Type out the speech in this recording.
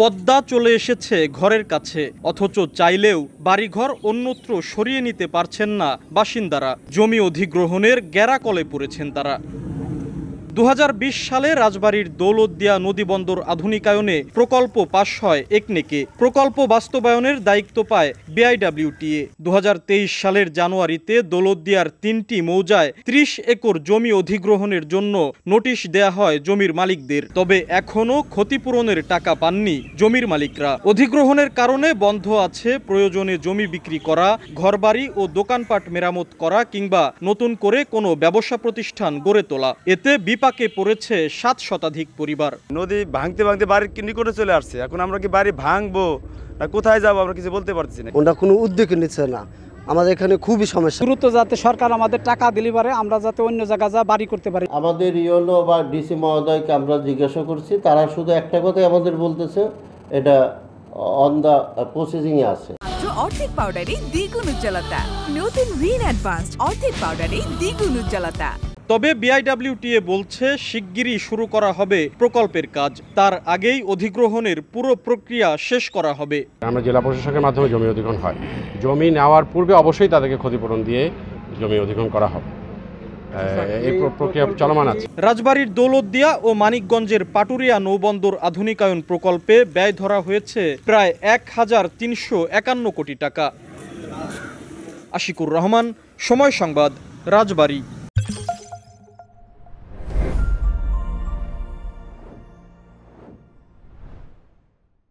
পদ্মা চলে এসেছে ঘরের কাছে অথচ চাইলেও বাড়িঘর অন্যত্র সরিয়ে নিতে পারছেন না বাসিন্দারা জমি অধিগ্রহণের গ্যারাকলে পড়েছেন তারা 2020 সালে রাজবাড়ির দৌলতদিয়া নদী বন্দর আধুনিকায়নে প্রকল্প পাশ হয় একনেকে প্রকল্প বাস্তবায়নের দায়িত্ব পায় বিআইডাব্লিউটিএ দু সালের জানুয়ারিতে দৌলতদিয়ার তিনটি মৌজায় ৩০ একর জমি অধিগ্রহণের জন্য নোটিশ দেয়া হয় জমির মালিকদের তবে এখনও ক্ষতিপূরণের টাকা পাননি জমির মালিকরা অধিগ্রহণের কারণে বন্ধ আছে প্রয়োজনে জমি বিক্রি করা ঘরবাড়ি ও দোকানপাট মেরামত করা কিংবা নতুন করে কোনো ব্যবসা প্রতিষ্ঠান গড়ে তোলা এতে বিপাক বিপাকে পড়েছে সাত শতাধিক পরিবার নদী ভাঙতে ভাঙতে বাড়ির নিকটে চলে আসছে এখন আমরা কি বাড়ি ভাঙবো না কোথায় যাবো আমরা কিছু বলতে পারছি না ওরা কোনো উদ্যোগ নিচ্ছে না আমাদের এখানে খুবই সমস্যা দ্রুত যাতে সরকার আমাদের টাকা দিলে পারে আমরা যাতে অন্য জায়গা যা বাড়ি করতে পারি আমাদের ইয়েলো বা ডিসি মহোদয়কে আমরা জিজ্ঞাসা করছি তারা শুধু একটা কথাই আমাদের বলতেছে এটা অন দ্য প্রসেসিং এ আছে অর্থিক পাউডারে দ্বিগুণ উজ্জ্বলতা নতুন রিন অ্যাডভান্সড অর্থিক পাউডারে দ্বিগুণ উজ্জ্বলতা তবে বিআইডব্লিউটিএ বলছে শিগগিরই শুরু করা হবে প্রকল্পের কাজ তার আগেই অধিগ্রহণের পুরো প্রক্রিয়া শেষ করা হবে আমরা জেলা প্রশাসকের মাধ্যমে জমি অধিগ্রহণ হয় জমি নেওয়ার পূর্বে অবশ্যই তাদেরকে ক্ষতিপূরণ দিয়ে জমি অধিগ্রহণ করা হবে চলমান আছে রাজবাড়ির দৌলতদিয়া ও মানিকগঞ্জের পাটুরিয়া নৌবন্দর আধুনিকায়ন প্রকল্পে ব্যয় ধরা হয়েছে প্রায় এক হাজার তিনশো একান্ন কোটি টাকা আশিকুর রহমান সময় সংবাদ রাজবাড়ি